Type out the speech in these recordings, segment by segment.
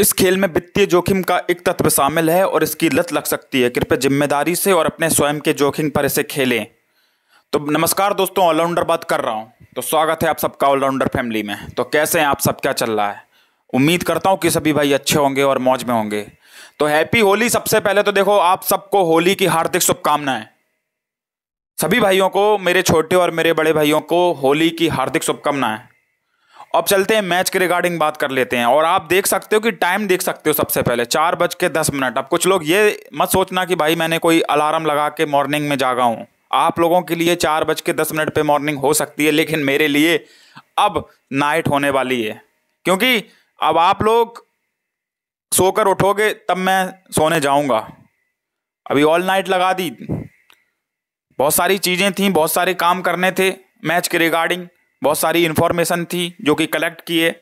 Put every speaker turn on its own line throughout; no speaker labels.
इस खेल में वित्तीय जोखिम का एक तत्व शामिल है और इसकी लत लग सकती है कृपया जिम्मेदारी से और अपने स्वयं के जोखिम पर इसे खेलें तो नमस्कार दोस्तों ऑलराउंडर बात कर रहा हूँ तो स्वागत है आप सबका ऑलराउंडर फैमिली में तो कैसे हैं आप सब क्या चल रहा है उम्मीद करता हूँ कि सभी भाई अच्छे होंगे और मौज में होंगे तो हैप्पी होली सबसे पहले तो देखो आप सबको होली की हार्दिक शुभकामनाएं सभी भाइयों को मेरे छोटे और मेरे बड़े भाइयों को होली की हार्दिक शुभकामनाएं अब चलते हैं मैच के रिगार्डिंग बात कर लेते हैं और आप देख सकते हो कि टाइम देख सकते हो सबसे पहले चार बज के दस मिनट अब कुछ लोग ये मत सोचना कि भाई मैंने कोई अलार्म लगा के मॉर्निंग में जागा हूँ आप लोगों के लिए चार बज के दस मिनट पे मॉर्निंग हो सकती है लेकिन मेरे लिए अब नाइट होने वाली है क्योंकि अब आप लोग सोकर उठोगे तब मैं सोने जाऊँगा अभी ऑल नाइट लगा दी बहुत सारी चीज़ें थी बहुत सारे काम करने थे मैच के रिगार्डिंग बहुत सारी इन्फॉर्मेशन थी जो कि कलेक्ट किए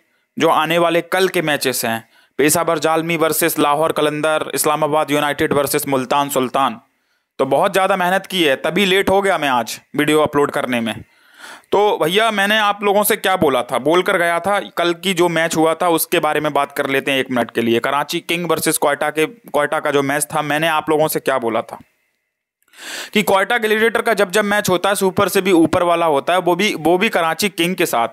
जो आने वाले कल के मैचेस हैं Peshawar Zalmi versus Lahore Qalandar Islamabad United versus Multan Sultan तो बहुत ज़्यादा मेहनत की है तभी लेट हो गया मैं आज वीडियो अपलोड करने में तो भैया मैंने आप लोगों से क्या बोला था बोल कर गया था कल की जो मैच हुआ था उसके बारे में बात कर लेते हैं एक मिनट के लिए कराची किंग वर्सेस कोयटा के कोयटा का जो मैच था मैंने आप लोगों से क्या बोला था कि क्वाटा ग्लेडिएटर का जब जब मैच होता है सुपर से भी ऊपर वाला होता है वो भी वो भी कराची किंग के साथ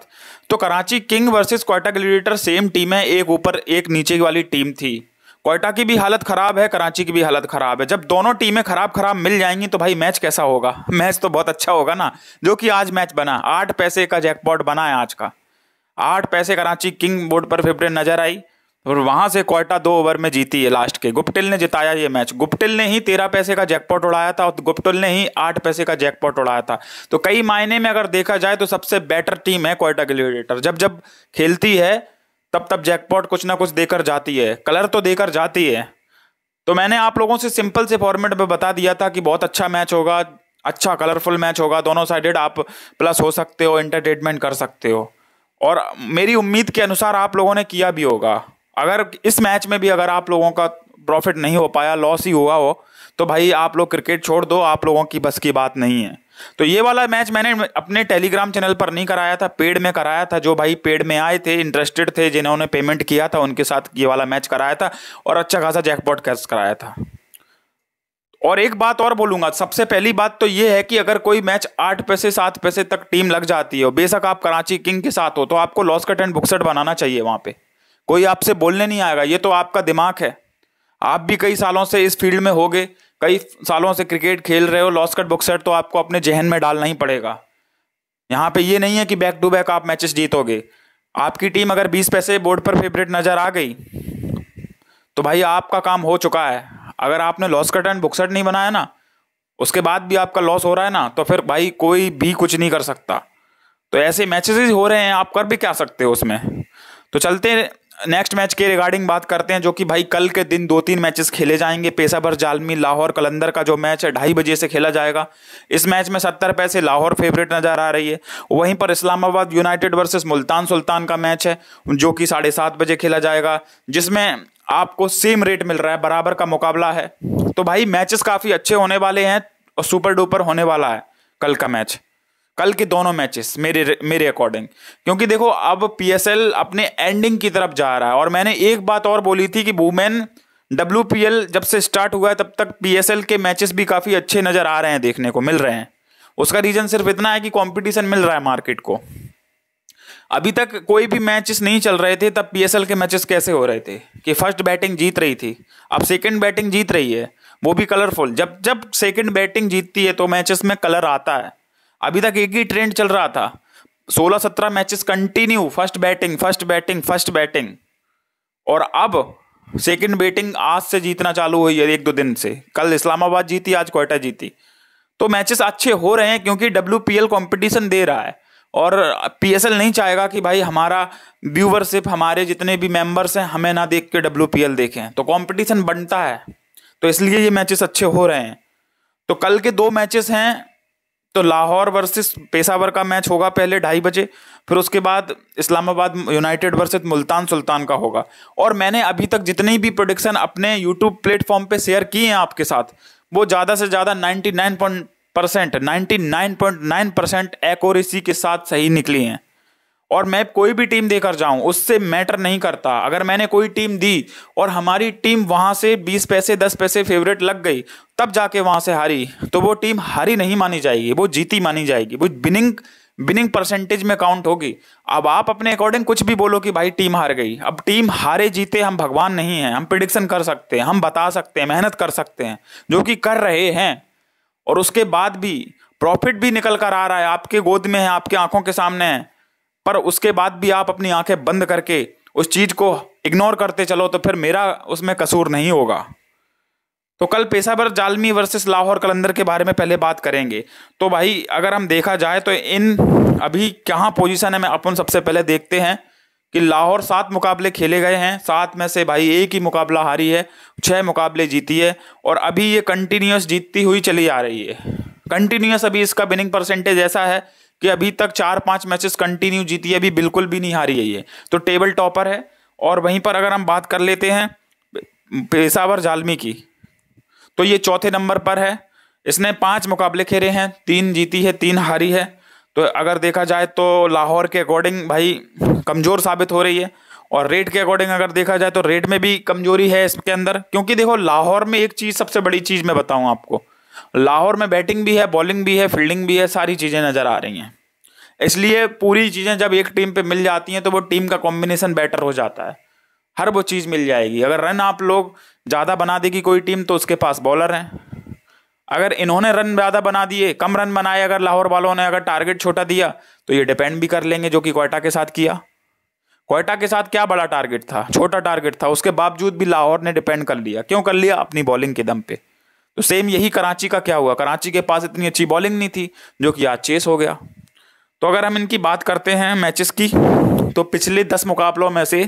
तो Karachi King versus Quetta Gladiator same team है एक ऊपर एक नीचे वाली टीम थी क्वाटा की भी हालत ख़राब है कराची की भी हालत ख़राब है जब दोनों टीमें ख़राब ख़राब मिल जाएंगी तो भाई मैच कैसा होगा मैच तो बहुत अच्छा होगा ना जो कि आज मैच बना आठ पैसे का जैकपॉट बना है आज का आठ पैसे कराची किंग बोर्ड पर फेवरेट नज़र आई और वहां से कोयटा दो ओवर में जीती है लास्ट के गुप्टिल ने जिताया ये मैच गुप्टिल ने ही तेरह पैसे का जैकपॉट उड़ाया था और गुप्टिल ने ही आठ पैसे का जैकपॉट उड़ाया था तो कई मायने में अगर देखा जाए तो सबसे बेटर टीम है कोयटा ग्लिडेटर जब जब खेलती है तब तब जैकपॉट कुछ ना कुछ देकर जाती है कलर तो देकर जाती है तो मैंने आप लोगों से सिंपल से फॉर्मेट में बता दिया था कि बहुत अच्छा मैच होगा अच्छा कलरफुल मैच होगा दोनों साइडेड आप प्लस हो सकते हो एंटरटेनमेंट कर सकते हो और मेरी उम्मीद के अनुसार आप लोगों ने किया भी होगा अगर इस मैच में भी अगर आप लोगों का प्रॉफिट नहीं हो पाया लॉस ही हुआ हो तो भाई आप लोग क्रिकेट छोड़ दो आप लोगों की बस की बात नहीं है तो ये वाला मैच मैंने अपने टेलीग्राम चैनल पर नहीं कराया था पेड में कराया था जो भाई पेड में आए थे इंटरेस्टेड थे जिन्होंने पेमेंट किया था उनके साथ ये वाला मैच कराया था और अच्छा खासा जैकपॉट कैश कराया था और एक बात और बोलूंगा सबसे पहली बात तो ये है कि अगर कोई मैच आठ पैसे सात पैसे तक टीम लग जाती है बेशक आप कराची किंग के साथ हो तो आपको लॉस कट एंड बुकसेट बनाना चाहिए वहां पर कोई आपसे बोलने नहीं आएगा ये तो आपका दिमाग है आप भी कई सालों से इस फील्ड में हो गए कई सालों से क्रिकेट खेल रहे हो लॉस कट बुक्सर तो आपको अपने जहन में डालना ही पड़ेगा यहाँ पे ये नहीं है कि बैक टू बैक आप मैचेस जीतोगे आपकी टीम अगर 20 पैसे बोर्ड पर फेवरेट नज़र आ गई तो भाई आपका काम हो चुका है अगर आपने लॉस कट एंड बुक्सट नहीं बनाया ना उसके बाद भी आपका लॉस हो रहा है ना तो फिर भाई कोई भी कुछ नहीं कर सकता तो ऐसे मैचेस हो रहे हैं आप कर भी क्या सकते हो उसमें तो चलते नेक्स्ट मैच के रिगार्डिंग बात करते हैं जो कि भाई कल के दिन दो तीन मैचेस खेले जाएंगे भर जालमी लाहौर कलंदर का जो मैच है ढाई बजे से खेला जाएगा इस मैच में सत्तर पैसे लाहौर फेवरेट नज़र आ रही है वहीं पर इस्लामाबाद यूनाइटेड वर्सेस मुल्तान सुल्तान का मैच है जो कि साढ़े सात बजे खेला जाएगा जिसमें आपको सेम रेट मिल रहा है बराबर का मुकाबला है तो भाई मैचेस काफ़ी अच्छे होने वाले हैं और सुपर डुपर होने वाला है कल का मैच कल के दोनों मैचेस मेरे मेरे अकॉर्डिंग क्योंकि देखो अब पीएसएल अपने एंडिंग की तरफ जा रहा है और मैंने एक बात और बोली थी कि वुमेन डब्ल्यू जब से स्टार्ट हुआ है तब तक पीएसएल के मैचेस भी काफ़ी अच्छे नज़र आ रहे हैं देखने को मिल रहे हैं उसका रीज़न सिर्फ इतना है कि कॉम्पिटिशन मिल रहा है मार्केट को अभी तक कोई भी मैचेस नहीं चल रहे थे तब पीएसएल के मैचेस कैसे हो रहे थे कि फर्स्ट बैटिंग जीत रही थी अब सेकंड बैटिंग जीत रही है वो भी कलरफुल जब जब सेकंड बैटिंग जीतती है तो मैचेस में कलर आता है अभी तक एक ही ट्रेंड चल रहा था सोलह सत्रह matches continue first batting first batting first batting और अब सेकंड बैटिंग आज से जीतना चालू हुई है एक दो दिन से कल इस्लामाबाद जीती आज कोयटा जीती तो मैचेस अच्छे हो रहे हैं क्योंकि डब्ल्यू पी एल कॉम्पिटिशन दे रहा है और पी एस एल नहीं चाहेगा कि भाई हमारा व्यूवरशिप हमारे जितने भी मेंबर्स हैं हमें ना देख के डब्ल्यू पी एल देखें तो कंपटीशन बनता है तो इसलिए ये मैचेस अच्छे हो रहे हैं तो कल के दो मैचेस हैं तो लाहौर वर्सेस पेशावर का मैच होगा पहले ढाई बजे फिर उसके बाद इस्लामाबाद यूनाइटेड वर्सेस मुल्तान सुल्तान का होगा और मैंने अभी तक जितनी भी प्रोडिक्शन अपने यूट्यूब प्लेटफॉर्म पे शेयर किए हैं आपके साथ वो ज़्यादा से ज़्यादा ninety nine percent ninety nine point nine percent accuracy के साथ सही निकली हैं और मैं कोई भी टीम देकर जाऊं उससे मैटर नहीं करता अगर मैंने कोई टीम दी और हमारी टीम वहां से 20 पैसे 10 पैसे फेवरेट लग गई तब जाके वहां से हारी तो वो टीम हारी नहीं मानी जाएगी वो जीती मानी जाएगी वो बिनिंग बिनिंग परसेंटेज में काउंट होगी अब आप अपने अकॉर्डिंग कुछ भी बोलो कि भाई टीम हार गई अब टीम हारे जीते हम भगवान नहीं हैं हम प्रिडिक्शन कर सकते हैं हम बता सकते हैं मेहनत कर सकते हैं जो कि कर रहे हैं और उसके बाद भी प्रॉफिट भी निकल कर आ रहा है आपके गोद में है आपके आंखों के सामने है पर उसके बाद भी आप अपनी आंखें बंद करके उस चीज़ को इग्नोर करते चलो तो फिर मेरा उसमें कसूर नहीं होगा तो कल पेशावर जालमी वर्सेस लाहौर कलंदर के बारे में पहले बात करेंगे तो भाई अगर हम देखा जाए तो इन अभी कहाँ पोजीशन है मैं अपन सबसे पहले देखते हैं कि लाहौर सात मुकाबले खेले गए हैं सात में से भाई एक ही मुकाबला हारी है छः मुकाबले जीती है और अभी ये कंटिन्यूस जीतती हुई चली आ रही है कंटिन्यूस अभी इसका विनिंग परसेंटेज ऐसा है कि अभी तक चार पांच मैचेस कंटिन्यू जीती है अभी बिल्कुल भी नहीं हारी है ये तो टेबल टॉपर है और वहीं पर अगर हम बात कर लेते हैं पेशावर जालमी की तो ये चौथे नंबर पर है इसने पांच मुकाबले खेले हैं तीन जीती है तीन हारी है तो अगर देखा जाए तो लाहौर के अकॉर्डिंग भाई कमज़ोर साबित हो रही है और रेट के अकॉर्डिंग अगर देखा जाए तो रेट में भी कमज़ोरी है इसके अंदर क्योंकि देखो लाहौर में एक चीज़ सबसे बड़ी चीज़ मैं बताऊँ आपको लाहौर में बैटिंग भी है बॉलिंग भी है फील्डिंग भी है सारी चीज़ें नज़र आ रही हैं इसलिए पूरी चीज़ें जब एक टीम पे मिल जाती हैं तो वो टीम का कॉम्बिनेशन बेटर हो जाता है हर वो चीज़ मिल जाएगी अगर रन आप लोग ज़्यादा बना देगी कोई टीम तो उसके पास बॉलर हैं अगर इन्होंने रन ज़्यादा बना दिए कम रन बनाए अगर लाहौर वालों ने अगर टारगेट छोटा दिया तो ये डिपेंड भी कर लेंगे जो कि कोयटा के साथ किया कोयटा के साथ क्या बड़ा टारगेट था छोटा टारगेट था उसके बावजूद भी लाहौर ने डिपेंड कर लिया क्यों कर लिया अपनी बॉलिंग के दम पर तो सेम यही कराची का क्या हुआ कराची के पास इतनी अच्छी बॉलिंग नहीं थी जो कि आज चेस हो गया तो अगर हम इनकी बात करते हैं मैचेस की तो पिछले दस मुकाबलों में से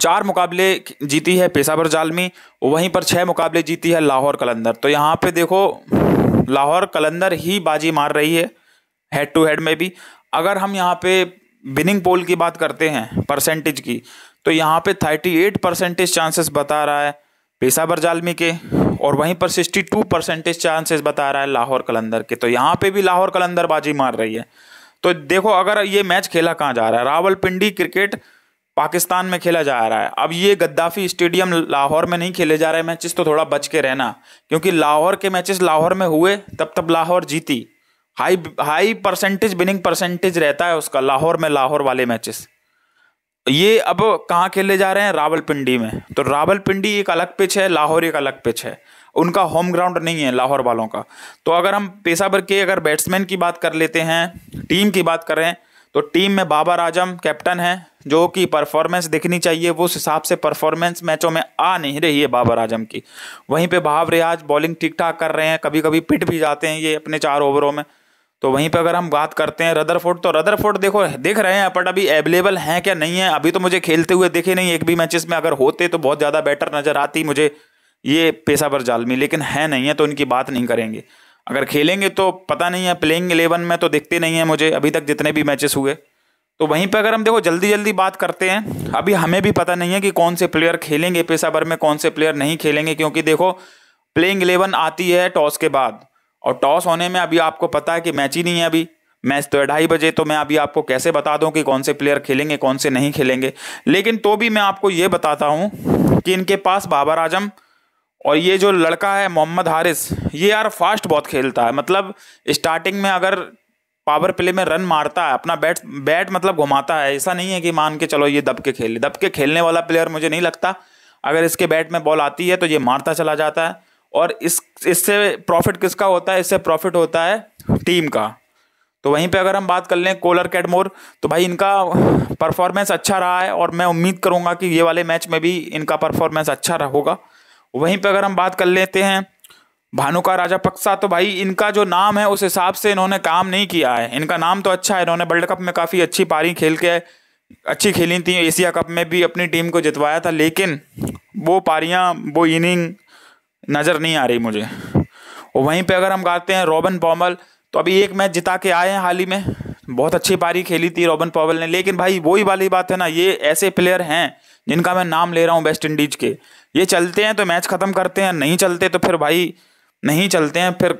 चार मुकाबले जीती है पेशावर जालमी वहीं पर छह मुकाबले जीती है लाहौर कलंदर तो यहाँ पे देखो लाहौर कलंदर ही बाजी मार रही है हेड टू हेड में भी अगर हम यहाँ पे विनिंग पोल की बात करते हैं परसेंटेज की तो यहाँ पे 38 परसेंटेज चांसेस बता रहा है पेशावर जालमी के और वहीं पर सिक्सटी टू परसेंटेज चांसेस बता रहा है लाहौर कलंदर के तो यहाँ पे भी लाहौर कलंदर बाजी मार रही है तो देखो अगर ये मैच खेला कहाँ जा रहा है रावलपिंडी क्रिकेट पाकिस्तान में खेला जा रहा है अब ये गद्दाफी स्टेडियम लाहौर में नहीं खेले जा रहे मैचेस तो थोड़ा बच के रहना क्योंकि लाहौर के मैचेस लाहौर में हुए तब तब लाहौर जीती high high percentage winning percentage रहता है उसका लाहौर में लाहौर वाले मैचेस ये अब कहाँ खेले जा रहे हैं रावलपिंडी में तो रावलपिंडी एक अलग पिच है लाहौर एक अलग पिच है उनका होम ग्राउंड नहीं है लाहौर वालों का तो अगर हम पेशावर के अगर बैट्समैन की बात कर लेते हैं टीम की बात करें तो टीम में बाबर आजम कैप्टन है जो कि परफॉर्मेंस दिखनी चाहिए वो उस हिसाब से परफॉर्मेंस मैचों में आ नहीं रही है बाबर आजम की वहीं पे भाव रियाज बॉलिंग ठीक ठाक कर रहे हैं कभी कभी पिट भी जाते हैं ये अपने चार ओवरों में तो वहीं पर अगर हम बात करते हैं रदरफोर्ड तो रदरफोर्ड देखो देख रहे हैं बट अभी अवेलेबल हैं क्या नहीं है अभी तो मुझे खेलते हुए देखे नहीं एक भी मैचेस में अगर होते तो बहुत ज़्यादा बेटर नज़र आती मुझे ये पेशा पर जालमी लेकिन है नहीं है तो इनकी बात नहीं करेंगे अगर खेलेंगे तो पता नहीं है प्लेइंग एलेवन में तो दिखते नहीं है मुझे अभी तक जितने भी मैचेस हुए तो वहीं पर अगर हम देखो जल्दी जल्दी बात करते हैं अभी हमें भी पता नहीं है कि कौन से प्लेयर खेलेंगे पेशा में कौन से प्लेयर नहीं खेलेंगे क्योंकि देखो प्लेइंग एलेवन आती है टॉस के बाद और टॉस होने में अभी आपको पता है कि मैच ही नहीं है अभी मैच तो ढाई बजे तो मैं अभी आपको कैसे बता दूं कि कौन से प्लेयर खेलेंगे कौन से नहीं खेलेंगे लेकिन तो भी मैं आपको ये बताता हूँ कि इनके पास बाबर आजम और ये जो लड़का है मोहम्मद हारिस ये यार फास्ट बहुत खेलता है मतलब स्टार्टिंग में अगर पावर प्ले में रन मारता है अपना बैट बैट मतलब घुमाता है ऐसा नहीं है कि मान के चलो ये दब के खेले दब के खेलने वाला प्लेयर मुझे नहीं लगता अगर इसके बैट में बॉल आती है तो ये मारता चला जाता है और इस इससे प्रॉफिट किसका होता है इससे प्रॉफिट होता है टीम का तो वहीं पे अगर हम बात कर लें कोलर कैडमोर तो भाई इनका परफॉर्मेंस अच्छा रहा है और मैं उम्मीद करूंगा कि ये वाले मैच में भी इनका परफॉर्मेंस अच्छा होगा वहीं पे अगर हम बात कर लेते हैं भानु का राजा पक्सा तो भाई इनका जो नाम है उस हिसाब से इन्होंने काम नहीं किया है इनका नाम तो अच्छा है इन्होंने वर्ल्ड कप में काफ़ी अच्छी पारी खेल के अच्छी खेली थी एशिया कप में भी अपनी टीम को जितवाया था लेकिन वो पारियाँ वो इनिंग नज़र नहीं आ रही मुझे और वहीं पे अगर हम गाते हैं रॉबन पॉमल तो अभी एक मैच जिता के आए हैं हाल ही में बहुत अच्छी पारी खेली थी रॉबन पॉवल ने लेकिन भाई वही वाली बात है ना ये ऐसे प्लेयर हैं जिनका मैं नाम ले रहा हूँ वेस्ट इंडीज के ये चलते हैं तो मैच ख़त्म करते हैं नहीं चलते तो फिर भाई नहीं चलते हैं फिर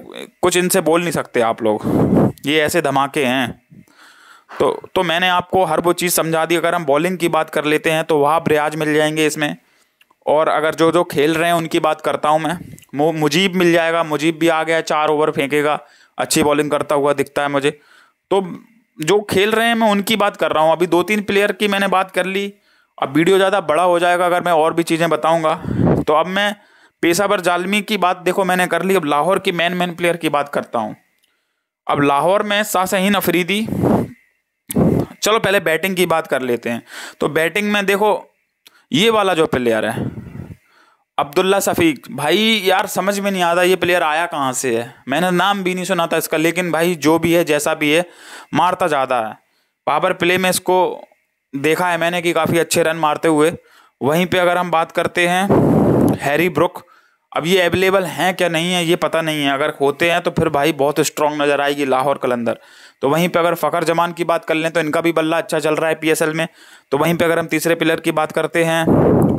कुछ इनसे बोल नहीं सकते आप लोग ये ऐसे धमाके हैं तो तो मैंने आपको हर वो चीज़ समझा दी अगर हम बॉलिंग की बात कर लेते हैं तो वहाँ ब्रियाज मिल जाएंगे इसमें और अगर जो जो खेल रहे हैं उनकी बात करता हूँ मैं मुजीब मिल जाएगा मुजीब भी आ गया चार ओवर फेंकेगा अच्छी बॉलिंग करता हुआ दिखता है मुझे तो जो खेल रहे हैं मैं उनकी बात कर रहा हूँ अभी दो तीन प्लेयर की मैंने बात कर ली अब वीडियो ज़्यादा बड़ा हो जाएगा अगर मैं और भी चीज़ें बताऊँगा तो अब मैं पेशावर जालमी की बात देखो मैंने कर ली अब लाहौर की मैन मैन प्लेयर की बात करता हूँ अब लाहौर में शाहसहीन अफरीदी चलो पहले बैटिंग की बात कर लेते हैं तो बैटिंग में देखो ये वाला जो प्लेयर है अब्दुल्ला शफीक भाई यार समझ में नहीं आता ये प्लेयर आया कहाँ से है मैंने नाम भी नहीं सुना था इसका लेकिन भाई जो भी है जैसा भी है मारता ज़्यादा है पावर प्ले में इसको देखा है मैंने कि काफ़ी अच्छे रन मारते हुए वहीं पे अगर हम बात करते हैं हैरी ब्रुक अब ये अवेलेबल हैं क्या नहीं है ये पता नहीं है अगर होते हैं तो फिर भाई बहुत स्ट्रांग नज़र आएगी लाहौर कलंदर तो वहीं पे अगर फ़खर जमान की बात कर लें तो इनका भी बल्ला अच्छा चल रहा है पीएसएल में तो वहीं पे अगर हम तीसरे प्लेयर की बात करते हैं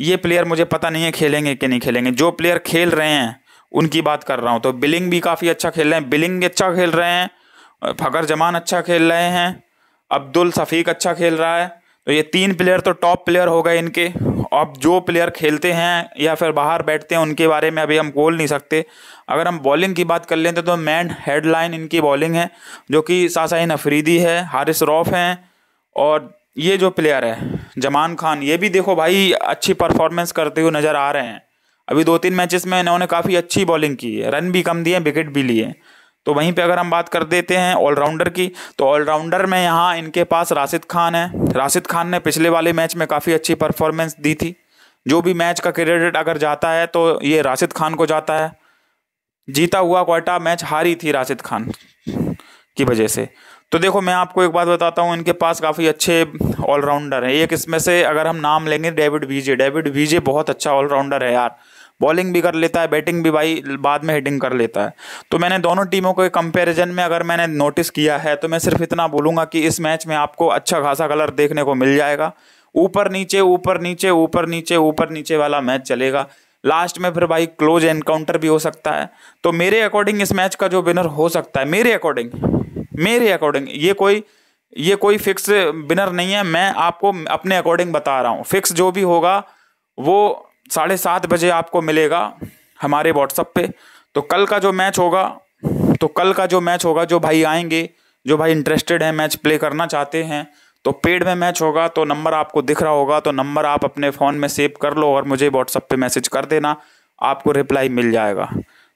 ये प्लेयर मुझे पता नहीं है खेलेंगे कि नहीं खेलेंगे जो प्लेयर खेल रहे हैं उनकी बात कर रहा हूँ तो बिलिंग भी काफ़ी अच्छा खेल रहे हैं बिलिंग अच्छा खेल रहे हैं फ़खर जमान अच्छा खेल रहे हैं अब्दुल शफीक अच्छा खेल रहा है तो ये तीन प्लेयर तो टॉप प्लेयर हो गए इनके अब जो प्लेयर खेलते हैं या फिर बाहर बैठते हैं उनके बारे में अभी हम बोल नहीं सकते अगर हम बॉलिंग की बात कर लेते तो मैन तो हेडलाइन इनकी बॉलिंग है जो कि सासाइन अफरीदी है हारिस रॉफ हैं और ये जो प्लेयर है जमान खान ये भी देखो भाई अच्छी परफॉर्मेंस करते हुए नज़र आ रहे हैं अभी दो तीन मैचेस में इन्होंने काफ़ी अच्छी बॉलिंग की है रन भी कम दिए विकेट भी लिए तो वहीं पे अगर हम बात कर देते हैं ऑलराउंडर की तो ऑलराउंडर में यहाँ इनके पास राशिद खान है राशिद खान ने पिछले वाले मैच में काफ़ी अच्छी परफॉर्मेंस दी थी जो भी मैच का क्रेडिट अगर जाता है तो ये राशिद खान को जाता है जीता हुआ क्वाटा मैच हारी थी राशिद खान की वजह से तो देखो मैं आपको एक बात बताता हूँ इनके पास काफ़ी अच्छे ऑलराउंडर हैं एक इसमें से अगर हम नाम लेंगे डेविड वीजे डेविड वीजे बहुत अच्छा ऑलराउंडर है यार बॉलिंग भी कर लेता है बैटिंग भी भाई बाद में हिटिंग कर लेता है तो मैंने दोनों टीमों के कंपैरिजन में अगर मैंने नोटिस किया है तो मैं सिर्फ इतना बोलूँगा कि इस मैच में आपको अच्छा खासा कलर देखने को मिल जाएगा ऊपर नीचे ऊपर नीचे ऊपर नीचे ऊपर नीचे वाला मैच चलेगा लास्ट में फिर भाई क्लोज एनकाउंटर भी हो सकता है तो मेरे अकॉर्डिंग इस मैच का जो विनर हो सकता है मेरे अकॉर्डिंग मेरे अकॉर्डिंग ये कोई ये कोई फिक्स विनर नहीं है मैं आपको अपने अकॉर्डिंग बता रहा हूँ फिक्स जो भी होगा वो साढ़े सात बजे आपको मिलेगा हमारे व्हाट्सअप पे तो कल का जो मैच होगा तो कल का जो मैच होगा जो भाई आएंगे जो भाई इंटरेस्टेड हैं मैच प्ले करना चाहते हैं तो पेड में मैच होगा तो नंबर आपको दिख रहा होगा तो नंबर आप अपने फ़ोन में सेव कर लो और मुझे व्हाट्सअप पे मैसेज कर देना आपको रिप्लाई मिल जाएगा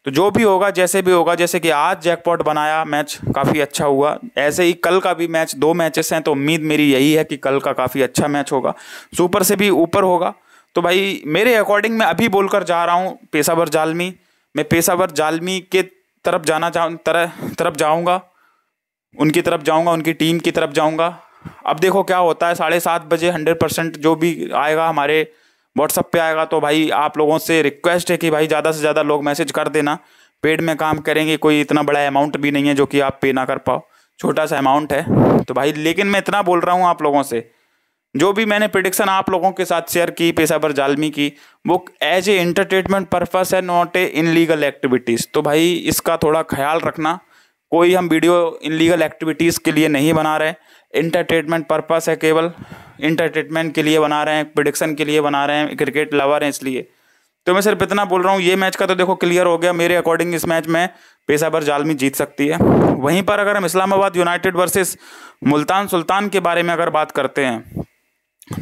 तो जो भी होगा जैसे भी होगा जैसे कि आज जैकपॉट बनाया मैच काफ़ी अच्छा हुआ ऐसे ही कल का भी मैच दो मैचेस हैं तो उम्मीद मेरी यही है कि कल का काफ़ी अच्छा मैच होगा सुपर से भी ऊपर होगा तो भाई मेरे अकॉर्डिंग मैं अभी बोलकर जा रहा हूँ पेशावर जालमी मैं पेशावर जालमी के तरफ जाना चाह तरह तरफ जाऊँगा उनकी तरफ जाऊँगा उनकी टीम की तरफ जाऊँगा अब देखो क्या होता है साढ़े सात बजे हंड्रेड परसेंट जो भी आएगा हमारे व्हाट्सअप पे आएगा तो भाई आप लोगों से रिक्वेस्ट है कि भाई ज़्यादा से ज़्यादा लोग मैसेज कर देना पेड में काम करेंगे कोई इतना बड़ा अमाउंट भी नहीं है जो कि आप पे ना कर पाओ छोटा सा अमाउंट है तो भाई लेकिन मैं इतना बोल रहा हूँ आप लोगों से जो भी मैंने प्रिडिक्शन आप लोगों के साथ शेयर की पेशावर जालमी की वो एज ए एंटरटेनमेंट पर्पज है नॉट ए इनलीगल एक्टिविटीज़ तो भाई इसका थोड़ा ख्याल रखना कोई हम वीडियो इनलीगल एक्टिविटीज़ के लिए नहीं बना रहे इंटरटेनमेंट पर्पज़ है केवल इंटरटेनमेंट के लिए बना रहे हैं प्रिडिक्शन के लिए बना रहे हैं क्रिकेट लवर हैं इसलिए तो मैं सिर्फ इतना बोल रहा हूँ ये मैच का तो देखो क्लियर हो गया मेरे अकॉर्डिंग इस मैच में पेशावर जालमी जीत सकती है वहीं पर अगर हम इस्लामाबाद यूनाइटेड वर्सेस मुल्तान सुल्तान के बारे में अगर बात करते हैं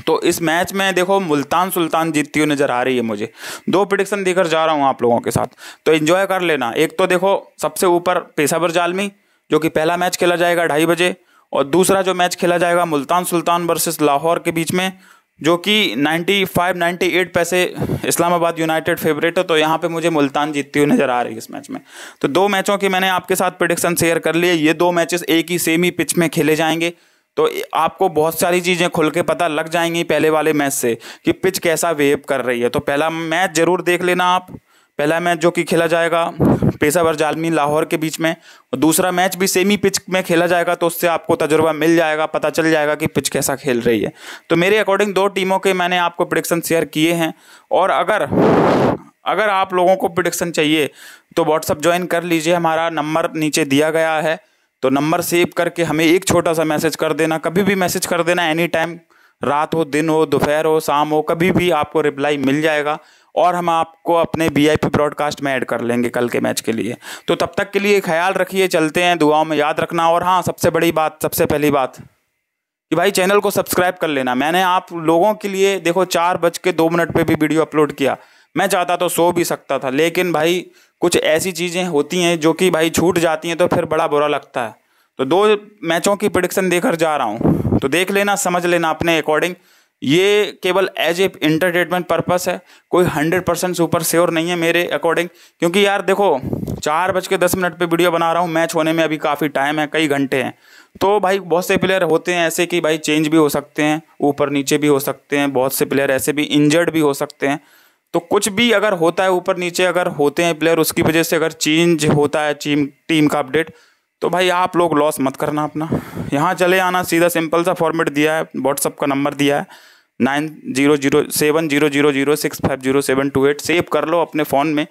तो इस मैच में देखो मुल्तान सुल्तान जीतती हुई नज़र आ रही है मुझे दो प्रिडिक्शन देकर जा रहा हूँ आप लोगों के साथ तो एंजॉय कर लेना एक तो देखो सबसे ऊपर पेशावर जालमी जो कि पहला मैच खेला जाएगा ढाई बजे और दूसरा जो मैच खेला जाएगा मुल्तान सुल्तान वर्सेस लाहौर के बीच में जो कि 95 98 पैसे इस्लामाबाद यूनाइटेड फेवरेट है तो यहाँ पे मुझे मुल्तान जीतती हुई नज़र आ रही है इस मैच में तो दो मैचों की मैंने आपके साथ प्रिडिक्शन शेयर कर लिए ये दो मैचेस एक ही सेमी पिच में खेले जाएंगे तो आपको बहुत सारी चीज़ें खुल के पता लग जाएंगी पहले वाले मैच से कि पिच कैसा वेव कर रही है तो पहला मैच ज़रूर देख लेना आप पहला मैच जो कि खेला जाएगा पेशावर जालमी लाहौर के बीच में और दूसरा मैच भी सेमी पिच में खेला जाएगा तो उससे आपको तजुर्बा मिल जाएगा पता चल जाएगा कि पिच कैसा खेल रही है तो मेरे अकॉर्डिंग दो टीमों के मैंने आपको प्रिडिक्शन शेयर किए हैं और अगर अगर आप लोगों को प्रिडिक्शन चाहिए तो व्हाट्सअप ज्वाइन कर लीजिए हमारा नंबर नीचे दिया गया है तो नंबर सेव करके हमें एक छोटा सा मैसेज कर देना कभी भी मैसेज कर देना एनी टाइम रात हो दिन हो दोपहर हो शाम हो कभी भी आपको रिप्लाई मिल जाएगा और हम आपको अपने वी आई पी ब्रॉडकास्ट में ऐड कर लेंगे कल के मैच के लिए तो तब तक के लिए ख्याल रखिए चलते हैं दुआओं में याद रखना और हाँ सबसे बड़ी बात सबसे पहली बात कि भाई चैनल को सब्सक्राइब कर लेना मैंने आप लोगों के लिए देखो चार बज के दो मिनट पर भी वीडियो अपलोड किया मैं चाहता तो सो भी सकता था लेकिन भाई कुछ ऐसी चीज़ें होती हैं जो कि भाई छूट जाती हैं तो फिर बड़ा बुरा लगता है तो दो मैचों की प्रडिक्शन देकर जा रहा हूँ तो देख लेना समझ लेना अपने अकॉर्डिंग ये केवल एज ए इंटरटेनमेंट पर्पस है कोई हंड्रेड परसेंट सुपर श्योर नहीं है मेरे अकॉर्डिंग क्योंकि यार देखो चार बज के दस मिनट पे वीडियो बना रहा हूँ मैच होने में अभी काफ़ी टाइम है कई घंटे हैं तो भाई बहुत से प्लेयर होते हैं ऐसे कि भाई चेंज भी हो सकते हैं ऊपर नीचे भी हो सकते हैं बहुत से प्लेयर ऐसे भी इंजर्ड भी हो सकते हैं तो कुछ भी अगर होता है ऊपर नीचे अगर होते हैं प्लेयर उसकी वजह से अगर चेंज होता है टीम टीम का अपडेट तो भाई आप लोग लॉस मत करना अपना यहाँ चले आना सीधा सिंपल सा फॉर्मेट दिया है व्हाट्सअप का नंबर दिया है nine zero zero seven zero zero zero six five zero seven two eight save कर लो अपने फ़ोन में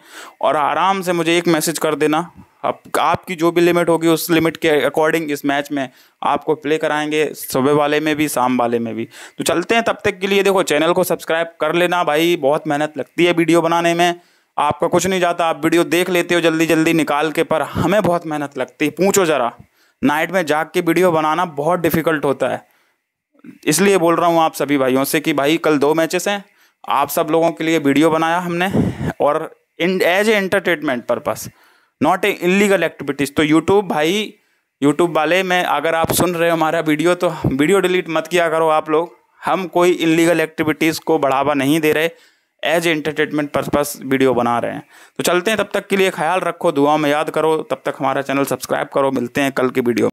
और आराम से मुझे एक मैसेज कर देना आप आपकी जो भी लिमिट होगी उस लिमिट के अकॉर्डिंग इस मैच में आपको प्ले कराएंगे सुबह वाले में भी शाम वाले में भी तो चलते हैं तब तक के लिए देखो चैनल को सब्सक्राइब कर लेना भाई बहुत मेहनत लगती है वीडियो बनाने में आपका कुछ नहीं जाता आप वीडियो देख लेते हो जल्दी जल्दी निकाल के पर हमें बहुत मेहनत लगती है पूछो ज़रा नाइट में जाग के वीडियो बनाना बहुत डिफ़िकल्ट होता है इसलिए बोल रहा हूँ आप सभी भाइयों से कि भाई कल दो मैचेस हैं आप सब लोगों के लिए वीडियो बनाया हमने और in as a entertainment purpose not a illegal activities तो यूट्यूब भाई यूट्यूब वाले मैं अगर आप सुन रहे हो हमारा वीडियो तो वीडियो डिलीट मत किया करो आप लोग हम कोई इलीगल एक्टिविटीज़ को बढ़ावा नहीं दे रहे एज एंटरटेनमेंट पर्पस वीडियो बना रहे हैं तो चलते हैं तब तक के लिए ख्याल रखो दुआ में याद करो तब तक हमारा चैनल सब्सक्राइब करो मिलते हैं कल की वीडियो